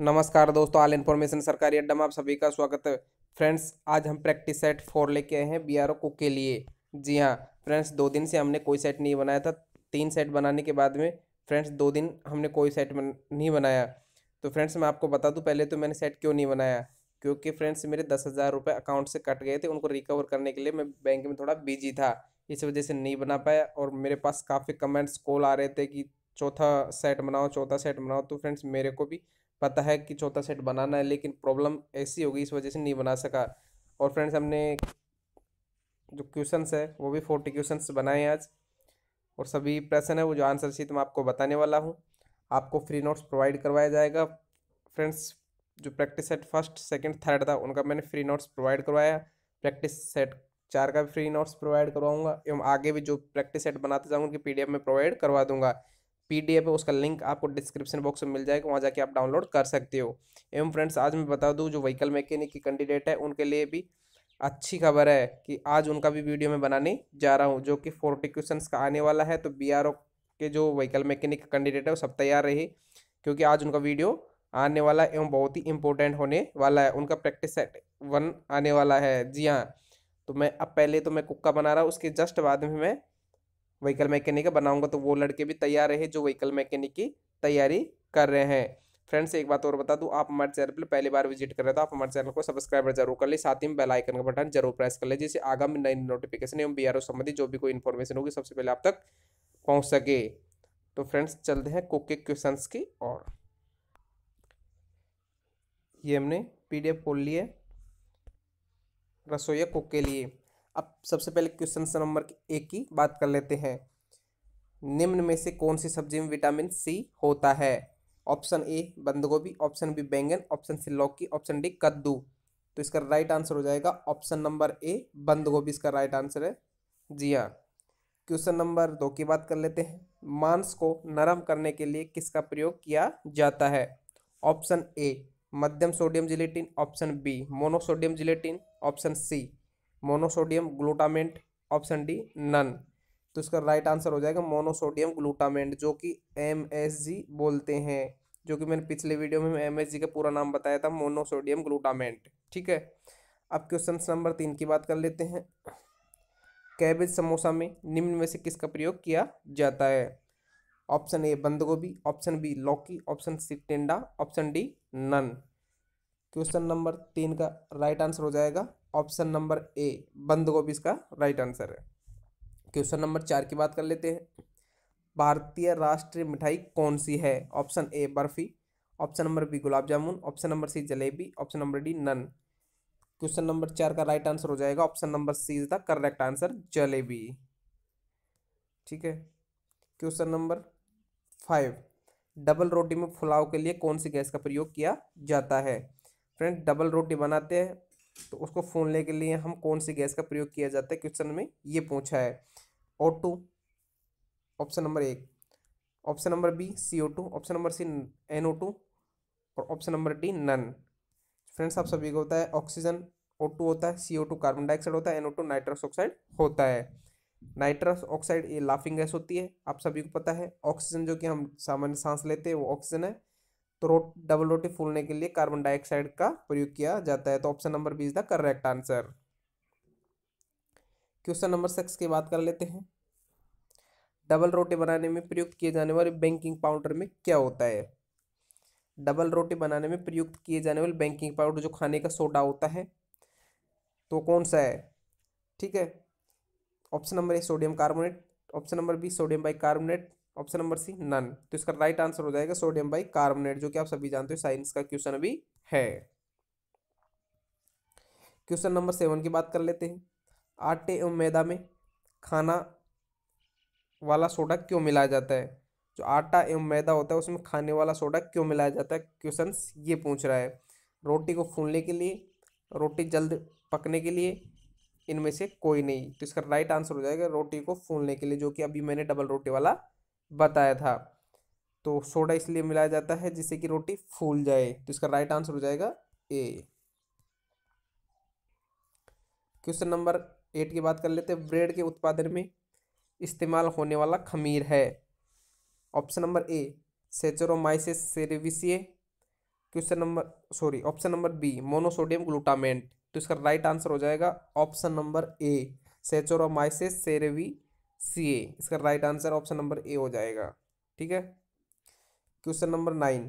नमस्कार दोस्तों all information सरकारी अड्डा में आप सभी का स्वागत है फ्रेंड्स आज हम प्रैक्टिस सेट फोर लेके आए हैं बी आर कुक के लिए जी हाँ फ्रेंड्स दो दिन से हमने कोई सेट नहीं बनाया था तीन सेट बनाने के बाद में फ्रेंड्स दो दिन हमने कोई सेट बन, नहीं बनाया तो फ्रेंड्स मैं आपको बता दूँ पहले तो मैंने सेट क्यों नहीं बनाया क्योंकि फ्रेंड्स मेरे दस हज़ार रुपये अकाउंट से कट गए थे उनको रिकवर करने के लिए मैं बैंक में थोड़ा बिजी था इस वजह से नहीं बना पाया और मेरे पास काफ़ी कमेंट्स कॉल आ रहे थे कि चौथा सेट बनाओ चौथा सेट बनाओ तो फ्रेंड्स मेरे को भी पता है कि चौथा सेट बनाना है लेकिन प्रॉब्लम ऐसी होगी इस वजह से नहीं बना सका और फ्रेंड्स हमने जो क्वेश्चंस है वो भी फोर्टी क्वेश्चंस बनाए हैं आज और सभी प्रश्न है वो जो आंसर सीट मैं आपको बताने वाला हूँ आपको फ्री नोट्स प्रोवाइड करवाया जाएगा फ्रेंड्स जो practice set first second third था उनका मैंने फ्री नोट्स प्रोवाइड करवाया प्रैक्टिस सेट चार का भी फ्री नोट्स प्रोवाइड करवाऊंगा एवं आगे भी जो प्रैक्टिस सेट बनाते जाऊँगा उनकी पीडीएफ में प्रोवाइड करवा दूंगा पीडीएफ है उसका लिंक आपको डिस्क्रिप्शन बॉक्स में मिल जाएगा वहाँ जाके आप डाउनलोड कर सकते हो एवं फ्रेंड्स आज मैं बता दूँ जो व्हीकल मैकेनिक के कैंडिडेट है उनके लिए भी अच्छी खबर है कि आज उनका भी वीडियो मैं बनाने जा रहा हूँ जो कि फोर्टी क्वेश्चन का आने वाला है तो बी के जो व्हीकल मैकेनिक कैंडिडेट है वो सब तैयार रहे क्योंकि आज उनका वीडियो आने वाला एवं बहुत ही इम्पोर्टेंट होने वाला है उनका प्रैक्टिस सेट वन आने वाला है जी हाँ तो मैं अब पहले तो मैं कुक्का बना रहा हूँ उसके जस्ट बाद में मैं व्हीकल मैकेनिक बनाऊंगा तो वो लड़के भी तैयार रहे जो व्हीकल मैकेनिक की तैयारी कर रहे हैं फ्रेंड्स एक बात और बता दूं आप हमारे चैनल पर पहली बार विजिट कर रहे हो तो आप हमारे चैनल को सब्सक्राइब जरूर कर ले साथ ही में बेल आइकन का बटन जरूर प्रेस कर ले जिससे आगामी नई नोटिफिकेशन एवं बी संबंधी जो भी कोई इन्फॉर्मेशन होगी सबसे पहले आप तक पहुँच सके तो फ्रेंड्स चलते हैं कुक के क्वेश्चन की और ये हमने पी एफ खोल लिए रसोई कुक के लिए अब सबसे पहले क्वेश्चन नंबर एक की बात कर लेते हैं निम्न में से कौन सी सब्जी में विटामिन सी होता है ऑप्शन ए बंद गोभी ऑप्शन बी बैंगन ऑप्शन सी लौकी ऑप्शन डी कद्दू तो इसका राइट आंसर हो जाएगा ऑप्शन नंबर ए बंद गोभी इसका राइट आंसर है जी हाँ क्वेश्चन नंबर दो की बात कर लेते हैं मांस को नरम करने के लिए किसका प्रयोग किया जाता है ऑप्शन ए मध्यम sodium gelatin option B monosodium gelatin option C monosodium glutamate option D none तो इसका राइट आंसर हो जाएगा मोनोसोडियम ग्लूटामेंट जो कि एम बोलते हैं जो कि मैंने पिछले वीडियो में एम का पूरा नाम बताया था मोनोसोडियम ग्लूटामेंट ठीक है अब क्वेश्चन नंबर तीन की बात कर लेते हैं कैबेज समोसा में निम्न में से किसका प्रयोग किया जाता है ऑप्शन ए बंद गोभी ऑप्शन बी लौकी ऑप्शन सी टेंडा option D none question number तीन का राइट आंसर हो जाएगा ऑप्शन नंबर ए बंद गोभी इसका राइट आंसर है क्वेश्चन नंबर चार की बात कर लेते हैं भारतीय राष्ट्रीय मिठाई कौन सी है option A barfi option number B gulab jamun option number C jalebi option number D none question number चार का राइट आंसर हो जाएगा option number C is the correct answer jalebi ठीक है क्वेश्चन नंबर फाइव डबल रोटी में फुलाव के लिए कौन सी गैस का प्रयोग किया जाता है फ्रेंड डबल रोटी बनाते हैं तो उसको फूलने के लिए हम कौन सी गैस का प्रयोग किया जाता है क्वेश्चन में ये पूछा है ओ टू ऑप्शन नंबर एक option number B C O two option number C N O two और option number D none friends आप सभी को होता है ऑक्सीजन ओ टू होता है C O two carbon dioxide होता है N O two nitrous oxide होता है नाइट्रस ऑक्साइड ये लाफिंग गैस होती है आप सभी को पता है ऑक्सीजन जो कि हम सामान्य सांस लेते हैं वो ऑक्सीजन है तो रोट डबल रोटी फूलने के लिए कार्बन डाइऑक्साइड का प्रयोग किया जाता है तो option number B is the correct answer question number six की बात कर लेते हैं डबल रोटी बनाने में प्रयुक्त किए जाने वाले बैंकिंग पाउडर में क्या होता है डबल रोटी बनाने में प्रयुक्त किए जाने वाले बैंकिंग पाउडर जो खाने का सोडा होता है तो कौन सा है ठीक है option number A sodium carbonate option number B sodium bicarbonate option number C none तो इसका राइट आंसर हो जाएगा सोडियम बाई कार्बोनेट जो कि आप सभी जानते हो साइंस का क्वेश्चन अभी है क्वेश्चन नंबर सेवन की बात कर लेते हैं आटे एवं मैदा में खाना वाला सोडा क्यों मिलाया जाता है जो आटा एवं मैदा होता है उसमें खाने वाला सोडा क्यों मिलाया जाता है क्वेश्चन ये पूछ रहा है रोटी को फूलने के लिए रोटी जल्द पकने के लिए इनमें से कोई नहीं तो इसका राइट आंसर हो जाएगा रोटी को फूलने के लिए जो कि अभी मैंने डबल रोटी वाला बताया था तो सोडा इसलिए मिलाया जाता है जिससे कि रोटी फूल जाए तो इसका राइट आंसर हो जाएगा ए क्वेश्चन नंबर एट की बात कर लेते हैं ब्रेड के उत्पादन में इस्तेमाल होने वाला खमीर है option number A saccharomyces cerevisiae question number sorry option number B monosodium glutamate तो इसका राइट आंसर हो जाएगा option number A सेचोरोमाइसिस सेरेवी cerevisiae इसका right answer option number A हो जाएगा ठीक है क्वेश्चन नंबर नाइन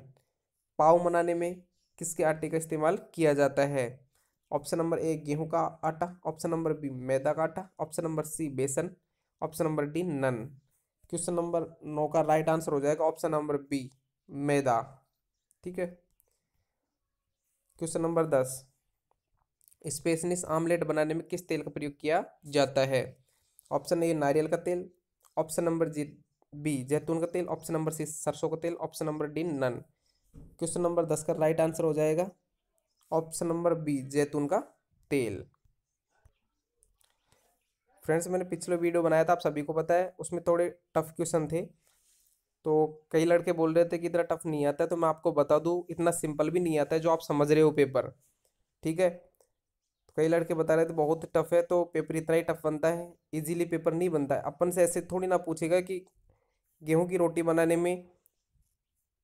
पाव बनाने में किसके आटे का इस्तेमाल किया जाता है ऑप्शन नंबर ए गेहूं का आटा ऑप्शन नंबर बी मैदा का आटा option number C besan option number D none question number नौ का राइट आंसर हो जाएगा ऑप्शन नंबर बी मैदा ठीक है क्वेश्चन नंबर दस स्पेसनिस आमलेट बनाने में किस तेल का प्रयोग किया जाता है ऑप्शन ए नारियल का तेल ऑप्शन नंबर जी बी जैतून का तेल ऑप्शन नंबर सी सरसों का तेल option number D none question number दस का राइट आंसर हो जाएगा ऑप्शन नंबर बी जैतून का तेल फ्रेंड्स मैंने पिछले वीडियो बनाया था आप सभी को पता है उसमें थोड़े टफ क्वेश्चन थे तो कई लड़के बोल रहे थे कि इतना टफ नहीं आता है तो मैं आपको बता दूँ इतना सिंपल भी नहीं आता है जो आप समझ रहे हो पेपर ठीक है कई लड़के बता रहे थे बहुत टफ है तो पेपर इतना ही टफ बनता है इजीली पेपर नहीं बनता है अपन से ऐसे थोड़ी ना पूछेगा कि गेहूं की रोटी बनाने में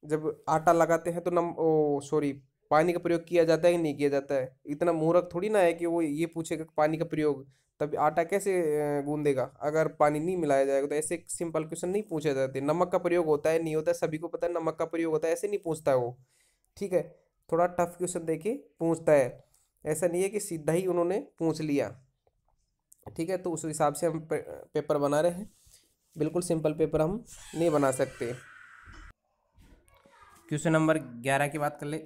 जब आटा लगाते हैं तो नम ओ सॉरी पानी का प्रयोग किया जाता है कि नहीं किया जाता है इतना मूर्ख थोड़ी ना है कि वो ये पूछेगा पानी का प्रयोग तब आटा कैसे गूंदेगा अगर पानी नहीं मिलाया जाएगा तो ऐसे सिंपल क्वेश्चन नहीं पूछे जाते नमक का प्रयोग होता है नहीं होता है सभी को पता है नमक का प्रयोग होता है ऐसे नहीं पूछता है वो ठीक है थोड़ा टफ क्वेश्चन देखिए पूछता है ऐसा नहीं है कि सीधा ही उन्होंने पूछ लिया ठीक है तो उस हिसाब से हम पेपर बना रहे हैं बिल्कुल सिंपल पेपर हम नहीं बना सकते क्वेश्चन नंबर ग्यारह की बात कर ले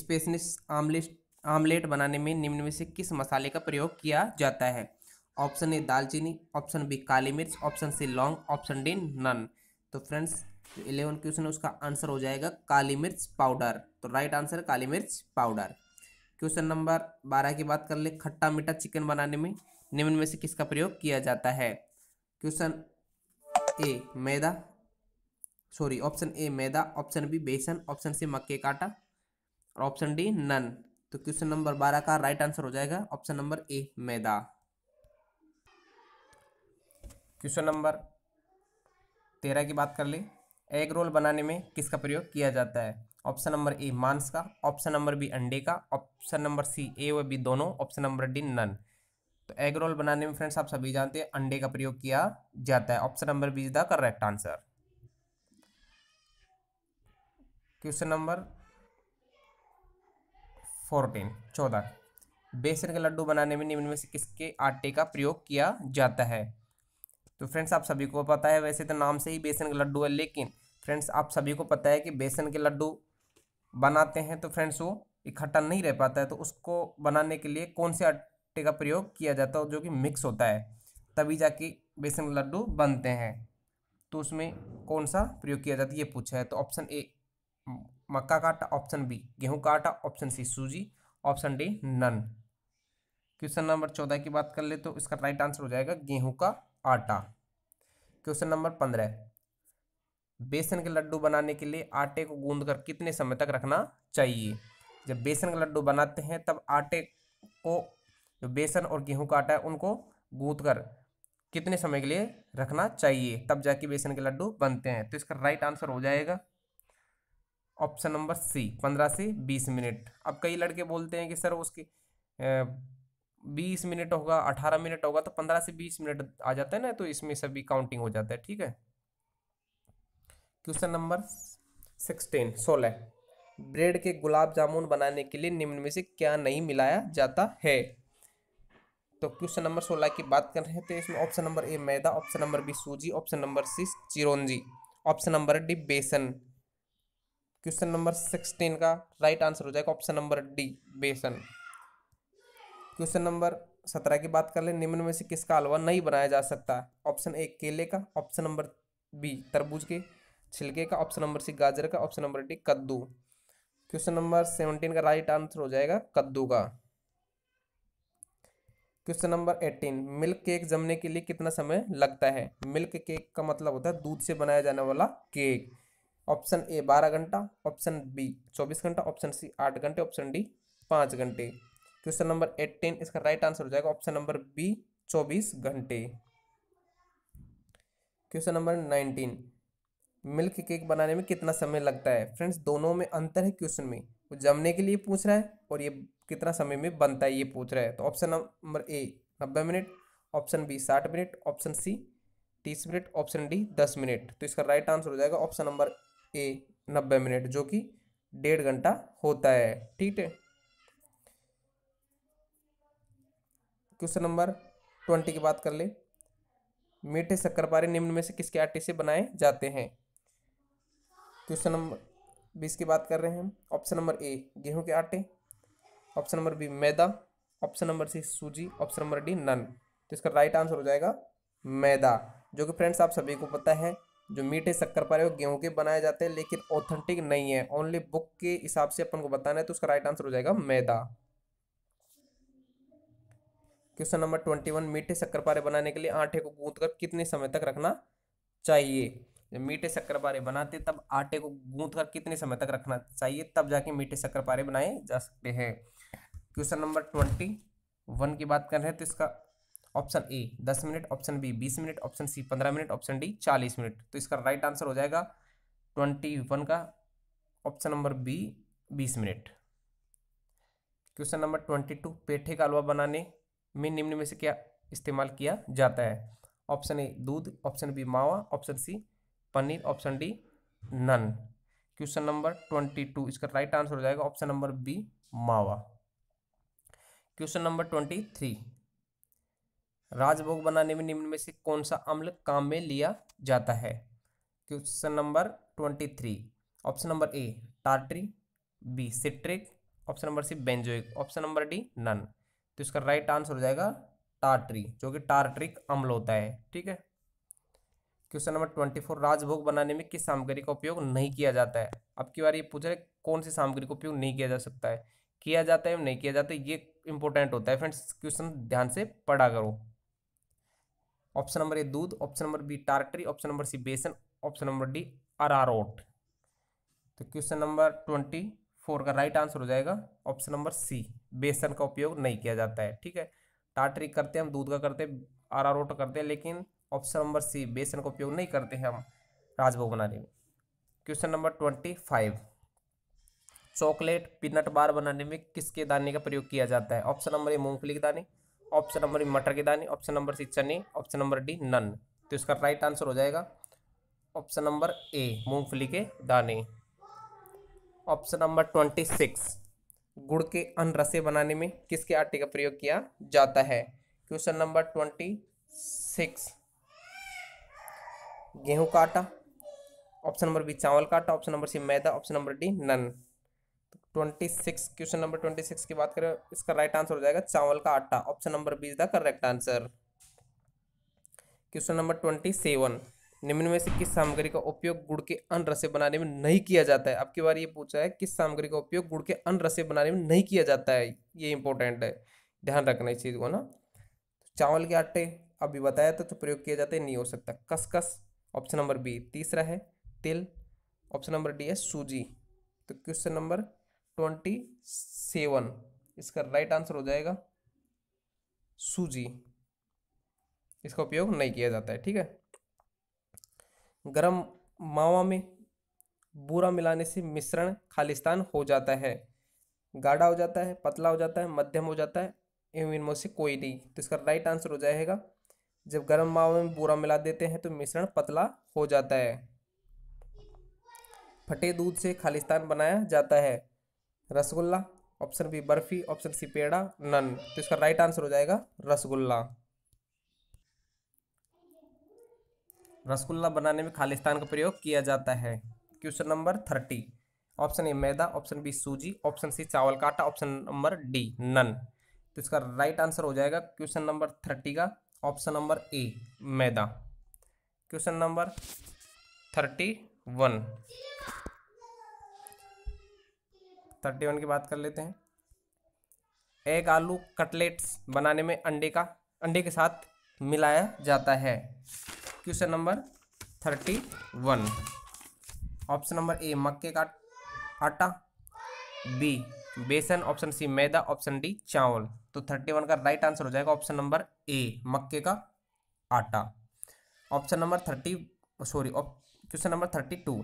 स्पेशनिस आमलेट आमलेट बनाने में निम्न में से किस मसाले का प्रयोग किया जाता है ऑप्शन ए दालचीनी ऑप्शन बी काली मिर्च ऑप्शन सी लौंग ऑप्शन डी नन तो फ्रेंड्स इलेवन क्वेश्चन उसका आंसर हो जाएगा काली मिर्च पाउडर तो राइट आंसर काली मिर्च पाउडर क्वेश्चन नंबर बारह की बात कर ले खट्टा मीठा चिकन बनाने में निम्न में से किसका प्रयोग किया जाता है question A maida sorry option A maida option B besan option C मक्के का आटा और ऑप्शन डी नन तो क्वेश्चन नंबर बारह का राइट आंसर हो जाएगा option number A maida question number तेरह की बात कर ले एग रोल बनाने में किसका प्रयोग किया जाता है ऑप्शन नंबर ए मांस का ऑप्शन नंबर बी अंडे का ऑप्शन नंबर सी ए व बी दोनों ऑप्शन नंबर डी नन तो एग रोल बनाने में फ्रेंड्स आप सभी जानते हैं अंडे का प्रयोग किया जाता है option number B is the correct answer question number fourteen चौदह बेसन के लड्डू बनाने में निम्न में से किसके आटे का प्रयोग किया जाता है तो फ्रेंड्स आप सभी को पता है वैसे तो नाम से ही बेसन के लड्डू है लेकिन फ्रेंड्स आप सभी को पता है कि बेसन के लड्डू बनाते हैं तो फ्रेंड्स वो इकट्ठा नहीं रह पाता है तो उसको बनाने के लिए कौन से आटे का प्रयोग किया जाता है जो कि मिक्स होता है तभी जाके बेसन लड्डू बनते हैं तो उसमें कौन सा प्रयोग किया जाता है ये पूछा है तो ऑप्शन ए मक्का का आटा ऑप्शन बी गेहूं का आटा option C suji option D none question number चौदह की बात कर ले तो इसका राइट आंसर हो जाएगा गेहूं का आटा क्वेश्चन नंबर पंद्रह बेसन के लड्डू बनाने के लिए आटे को गूंद कर कितने समय तक रखना चाहिए जब बेसन के लड्डू बनाते हैं तब आटे को जो बेसन और गेहूं का आटा है उनको गूंद कर कितने समय के लिए रखना चाहिए तब जाके बेसन के लड्डू बनते हैं तो इसका राइट आंसर हो जाएगा ऑप्शन नंबर सी पंद्रह से बीस मिनट अब कई लड़के बोलते हैं कि सर उसकी बीस मिनट होगा अठारह मिनट होगा तो पंद्रह से बीस मिनट आ जाता है ना तो इसमें सभी काउंटिंग हो जाता है ठीक है क्वेश्चन नंबर सिक्सटीन सोलह ब्रेड के गुलाब जामुन बनाने के लिए निम्न में से क्या नहीं मिलाया जाता है तो क्वेश्चन नंबर सोलह की बात कर रहे हैं तो इसमें option number A maida option number B suji option number C चिरोंजी option number D besan question number sixteen का राइट आंसर हो जाएगा option number D besan question number सत्रह की बात कर ले निम्न में से किसका हलवा नहीं बनाया जा सकता ऑप्शन ए केले का ऑप्शन नंबर बी तरबूज के छिलके का ऑप्शन नंबर सी गाजर का ऑप्शन नंबर डी कद्दू क्वेश्चन नंबर सेवनटीन का राइट आंसर हो जाएगा कद्दू का question number eighteen milk cake जमने के लिए कितना समय लगता है मिल्क केक का मतलब होता है दूध से बनाया जाने वाला केक ऑप्शन ए बारह घंटा ऑप्शन बी चौबीस घंटा ऑप्शन सी आठ घंटे ऑप्शन डी पाँच घंटे क्वेश्चन नंबर एटीन इसका राइट आंसर हो जाएगा ऑप्शन नंबर बी चौबीस घंटे question number nineteen milk cake बनाने में कितना समय लगता है फ्रेंड्स दोनों में अंतर है क्वेश्चन में वो जमने के लिए पूछ रहा है और ये कितना समय में बनता है ये पूछ रहा है तो ऑप्शन नंबर ए नब्बे मिनट ऑप्शन बी साठ मिनट ऑप्शन सी तीस मिनट ऑप्शन डी दस मिनट तो इसका राइट आंसर हो जाएगा ऑप्शन नंबर ए नब्बे मिनट जो कि डेढ़ घंटा होता है ठीक है क्वेश्चन नंबर ट्वेंटी की बात कर ले मीठे शक्करपारे निम्न में से किसके आटे से बनाए जाते हैं क्वेश्चन नंबर बीस की बात कर रहे हैं हम ऑप्शन नंबर ए गेहूं के आटे option number B maida option number C suji option number D none तो इसका राइट आंसर हो जाएगा मैदा जो कि फ्रेंड्स आप सभी को पता है जो मीठे शक्कर पारे गेहूँ के बनाए जाते हैं लेकिन ऑथेंटिक नहीं है ओनली बुक के हिसाब से अपन को बताना है तो उसका राइट आंसर हो जाएगा maida question number twenty one मीठे शक्कर पारे बनाने के लिए आटे को गूंथ कर कितने समय तक रखना चाहिए जब मीठे शक्कर पारे बनाते तब आटे को गूंथ कर कितने समय तक रखना चाहिए तब जाके मीठे शक्कर पारे बनाए जा सकते हैं क्वेश्चन नंबर ट्वेंटी वन की बात कर रहे हैं तो इसका ऑप्शन ए दस मिनट ऑप्शन बी बीस मिनट ऑप्शन सी पंद्रह मिनट ऑप्शन डी चालीस मिनट तो इसका राइट आंसर हो जाएगा ट्वेंटी वन का ऑप्शन नंबर बी बीस minute question number twenty two पेठे का हलवा बनाने में निम्न में से क्या इस्तेमाल किया जाता है ऑप्शन ए दूध ऑप्शन बी मावा option C paneer option D none question number twenty two इसका राइट आंसर हो जाएगा ऑप्शन नंबर बी मावा क्वेश्चन नंबर ट्वेंटी थ्री राजभोग बनाने में निम्न में से कौन सा अम्ल काम में लिया जाता है question number twenty three option number A tartaric B citric option number C benzoic option number D none तो इसका राइट आंसर हो जाएगा टार्ट्री जो कि टार्ट्रिक अम्ल होता है ठीक है क्वेश्चन नंबर ट्वेंटी फोर राजभोग बनाने में किस सामग्री का उपयोग नहीं किया जाता है अब की बार ये पूछ रहे कौन सी सामग्री का उपयोग नहीं किया जा सकता है किया जाता है या नहीं किया जाता है ये इंपॉर्टेंट होता है फ्रेंड्स क्वेश्चन ध्यान से पढ़ा करो ऑप्शन नंबर ए दूध option number B tartaric option number C besan option number D अरारोट तो क्वेश्चन नंबर ट्वेंटी फोर का राइट आंसर हो जाएगा ऑप्शन नंबर सी बेसन का उपयोग नहीं किया जाता है ठीक है टाटरी करते हैं हम दूध का करते हैं आरा करते हैं लेकिन ऑप्शन नंबर सी बेसन का उपयोग नहीं करते हैं हम राजभोग बनाने में question number twenty five chocolate peanut bar बनाने में किसके दाने का प्रयोग किया जाता है ऑप्शन नंबर ए मूंगफली के दाने ऑप्शन नंबर ए मटर के दाने ऑप्शन नंबर सी चने ऑप्शन नंबर डी नन तो इसका राइट आंसर हो जाएगा ऑप्शन नंबर ए मूंगफली के दाने ऑप्शन नंबर ट्वेंटी सिक्स गुड़ के अनरसे बनाने में किसके आटे का प्रयोग किया जाता है क्वेश्चन नंबर ट्वेंटी सिक्स गेहूं का आटा ऑप्शन नंबर बी चावल का आटा option number C maida option number D none twenty six question number twenty six की बात करें इसका राइट आंसर हो जाएगा चावल का आटा option number B is the correct answer question number twenty seven निम्न में से किस सामग्री का उपयोग गुड़ के अन्न रसे बनाने में नहीं किया जाता है अब की बार ये पूछा है किस सामग्री का उपयोग गुड़ के अन्न रसे बनाने में नहीं किया जाता है ये इंपॉर्टेंट है ध्यान रखना इस चीज़ को ना चावल के आटे अभी बताया था तो प्रयोग किया जाता है नहीं हो सकता कसकस ऑप्शन नंबर बी तीसरा है तिल ऑप्शन नंबर डी है सूजी तो क्वेश्चन नंबर ट्वेंटी सेवन इसका राइट आंसर हो जाएगा सूजी इसका उपयोग नहीं किया जाता है ठीक है गरम मावा में बूरा मिलाने से मिश्रण खालिस्तान हो जाता है गाढ़ा हो जाता है पतला हो जाता है मध्यम हो जाता है इनमें से कोई नहीं तो इसका राइट आंसर हो जाएगा जब गर्म मावे में बूरा मिला देते हैं तो मिश्रण पतला हो जाता है फटे दूध से खालिस्तान बनाया जाता है rasgulla option B barfi option C peda none तो इसका राइट आंसर हो जाएगा रसगुल्ला रसगुल्ला बनाने में खालिस्तान का प्रयोग किया जाता है question number thirty option A maida option B suji option C चावल काटा ऑप्शन नंबर डी नन तो इसका राइट आंसर हो जाएगा क्वेश्चन नंबर थर्टी का option number A maida question number thirty one thirty one की बात कर लेते हैं एग आलू कटलेट्स बनाने में अंडे का अंडे के साथ मिलाया जाता है question number thirty one option number A मक्के का आटा B besan option C maida option D चावल तो थर्टी वन का राइट आंसर हो जाएगा ऑप्शन नंबर ए मक्के का आटा option number thirty sorry question number thirty two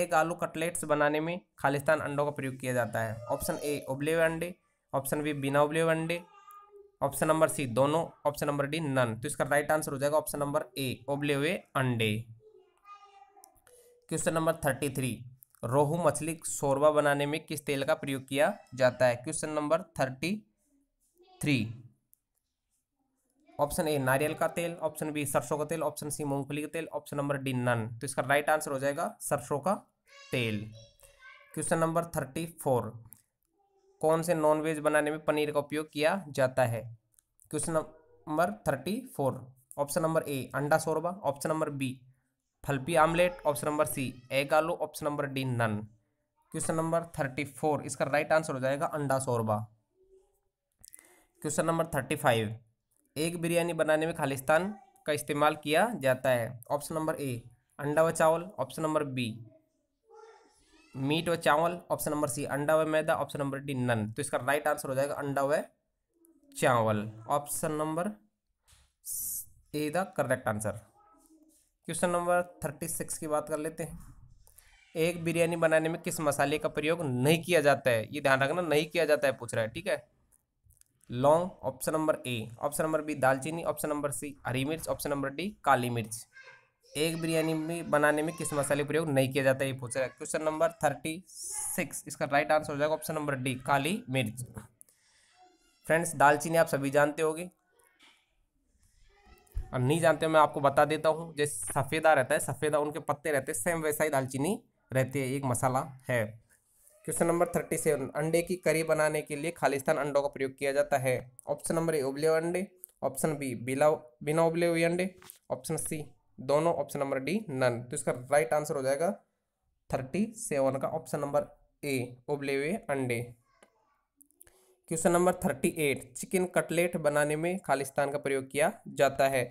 egg आलू कटलेट्स बनाने में खालिस्तान अंडों का प्रयोग किया जाता है ऑप्शन ए उबले हुए अंडे ऑप्शन बी बिना उबले हुए अंडे ऑप्शन नंबर सी दोनों ऑप्शन नंबर डी नन तो इसका राइट आंसर हो जाएगा ऑप्शन नंबर ए उबले हुए अंडे क्वेश्चन नंबर थर्टी थ्री रोहू मछली शोरबा बनाने में किस तेल का प्रयोग किया जाता है question number thirty three option A नारियल का तेल ऑप्शन बी सरसों का तेल ऑप्शन सी मूंगफली का तेल ऑप्शन नंबर डी नन तो इसका राइट आंसर हो जाएगा सरसों का तेल क्वेश्चन नंबर थर्टी फोर कौन से नॉनवेज बनाने में पनीर का उपयोग किया जाता है question number thirty four option number A अंडा शोरबा option number B fluffy omelette option number C egg आलू option number D none question number thirty four इसका राइट आंसर हो जाएगा अंडा शोरबा क्वेश्चन नंबर थर्टी फाइव एक बिरयानी बनाने में खालिस्तान का इस्तेमाल किया जाता है ऑप्शन नंबर ए अंडा व चावल ऑप्शन नंबर बी मीट व चावल ऑप्शन नंबर सी अंडा व मैदा ऑप्शन नंबर डी नन तो इसका राइट आंसर हो जाएगा अंडा व चावल option number A the correct answer question number thirty six की बात कर लेते हैं एक बिरयानी बनाने में किस मसाले का प्रयोग नहीं किया जाता है ये ध्यान रखना नहीं किया जाता है पूछ रहा है ठीक है लौंग option number A option number B दालचीनी ऑप्शन नंबर सी हरी मिर्च ऑप्शन नंबर डी काली मिर्च एक बिरयानी में बनाने में किस मसाले का प्रयोग नहीं किया जाता है ये पूछ रहा है क्वेश्चन नंबर थर्टी सिक्स इसका राइट आंसर हो जाएगा ऑप्शन नंबर डी काली मिर्च फ्रेंड्स दालचीनी आप सभी जानते होगे और नहीं जानते मैं आपको बता देता हूँ जैसे सफ़ेदा रहता है सफ़ेदा उनके पत्ते रहते हैं सेम वैसा ही दालचीनी रहती है एक मसाला है क्वेश्चन नंबर थर्टी सेवन अंडे की करी बनाने के लिए खालिस्तान अंडों का प्रयोग किया जाता है ऑप्शन नंबर ए उबले हुए अंडे ऑप्शन बी बिला बिना उबले हुए अंडे ऑप्शन सी दोनों ऑप्शन नंबर डी नन तो इसका राइट आंसर हो जाएगा थर्टी सेवन का ऑप्शन नंबर ए उबले हुए अंडे question number thirty eight chicken cutlet बनाने में खालिस्तान का प्रयोग किया जाता है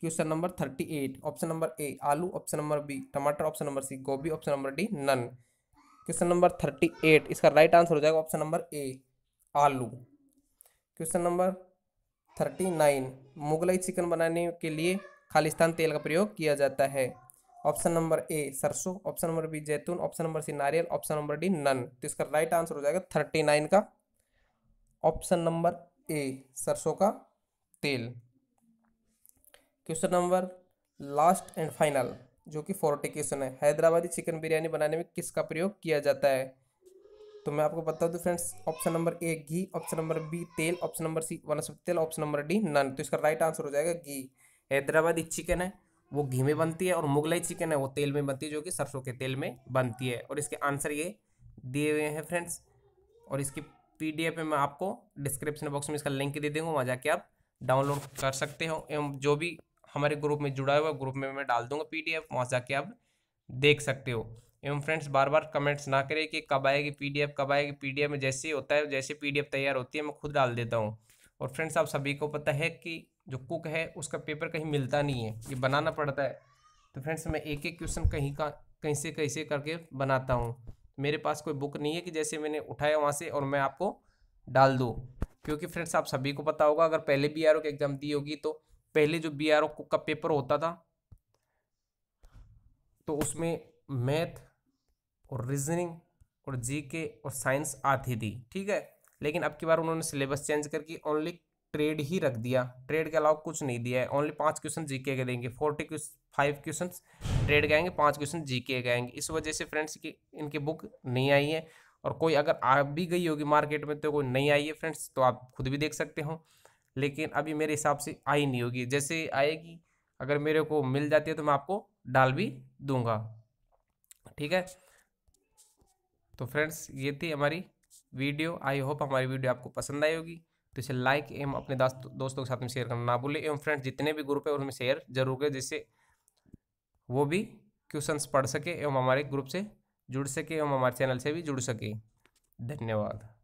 question number thirty eight option number A आलू ऑप्शन नंबर बी टमाटर ऑप्शन नंबर सी गोभी option number D none question number thirty eight इसका राइट आंसर हो जाएगा ऑप्शन नंबर ए आलू question number thirty nine Mughlai chicken बनाने के लिए खालिस्तान तेल का प्रयोग किया जाता है ऑप्शन नंबर ए सरसों ऑप्शन नंबर बी जैतून ऑप्शन नंबर सी नारियल ऑप्शन नंबर डी नन तो इसका राइट आंसर हो जाएगा थर्टी नाइन का ऑप्शन नंबर ए सरसों का तेल question number last and final जो कि फोर्टी क्वेश्चन है हैदराबादी चिकन बिरयानी बनाने में किसका प्रयोग किया जाता है तो मैं आपको बता दूं फ्रेंड्स ऑप्शन नंबर ए घी ऑप्शन नंबर बी तेल ऑप्शन नंबर सी वनस्पति तेल ऑप्शन नंबर डी नन तो इसका राइट आंसर हो जाएगा घी हैदराबादी चिकन है वो घी में बनती है और मुगलाई चिकन है वो तेल में बनती है जो कि सरसों के तेल में बनती है और इसके आंसर ये दिए हुए हैं फ्रेंड्स और इसकी पीडीएफ में मैं आपको डिस्क्रिप्शन बॉक्स में इसका लिंक दे देंगे वहाँ जाके आप डाउनलोड कर सकते हो एवं जो भी हमारे ग्रुप में जुड़ा हुआ ग्रुप में मैं डाल दूंगा पीडीएफ वहाँ जाके आप देख सकते हो एवं फ्रेंड्स बार बार कमेंट्स ना करें कि कब आएगी पीडीएफ कब आएगी पीडीएफ में जैसे ही होता है जैसे पीडीएफ तैयार होती है मैं खुद डाल देता हूँ और फ्रेंड्स आप सभी को पता है कि जो कुक है उसका पेपर कहीं मिलता नहीं है ये बनाना पड़ता है तो फ्रेंड्स मैं एक एक क्वेश्चन कहीं का कहीं से कैसे करके बनाता हूँ मेरे पास कोई बुक नहीं है कि जैसे मैंने उठाया वहाँ से और मैं आपको डाल दूँ क्योंकि फ्रेंड्स आप सभी को पता होगा अगर पहले बी आर ओ की एग्ज़ाम दी होगी तो पहले जो बी आर ओ का पेपर होता था तो उसमें मैथ और रीजनिंग और जीके और साइंस आती थी ठीक है लेकिन अब की बार उन्होंने सिलेबस चेंज करके ओनली ट्रेड ही रख दिया ट्रेड के अलावा कुछ नहीं दिया है ओनली पाँच क्वेश्चन जीके के देंगे फोर्टी फाइव क्वेश्चन ट्रेड के पांच पाँच क्वेश्चन जीके के आएंगे इस वजह से फ्रेंड्स की इनकी बुक नहीं आई है और कोई अगर आ भी गई होगी मार्केट में तो कोई नहीं आई है फ्रेंड्स तो आप खुद भी देख सकते हो लेकिन अभी मेरे हिसाब से आई नहीं होगी जैसे आएगी अगर मेरे को मिल जाती है तो मैं आपको डाल भी दूंगा ठीक है तो फ्रेंड्स ये थी हमारी वीडियो आई होप हमारी वीडियो आपको पसंद आई होगी तो इसे लाइक एवं अपने दोस्तों के साथ में शेयर करना ना भूलें एवं फ्रेंड्स जितने भी ग्रुप है उनमें शेयर जरूर करें जिससे वो भी क्वेश्चंस पढ़ सके एवं हमारे ग्रुप से जुड़ सके एवं हमारे चैनल से भी जुड़ सके धन्यवाद